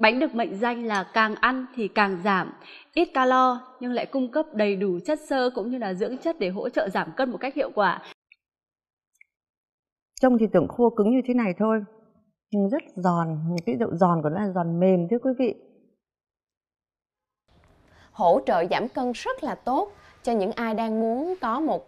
Bánh được mệnh danh là càng ăn thì càng giảm, ít calo nhưng lại cung cấp đầy đủ chất xơ cũng như là dưỡng chất để hỗ trợ giảm cân một cách hiệu quả. Trông thì tưởng khô cứng như thế này thôi, nhưng rất giòn, cái độ giòn của nó là giòn mềm thưa quý vị. Hỗ trợ giảm cân rất là tốt cho những ai đang muốn có một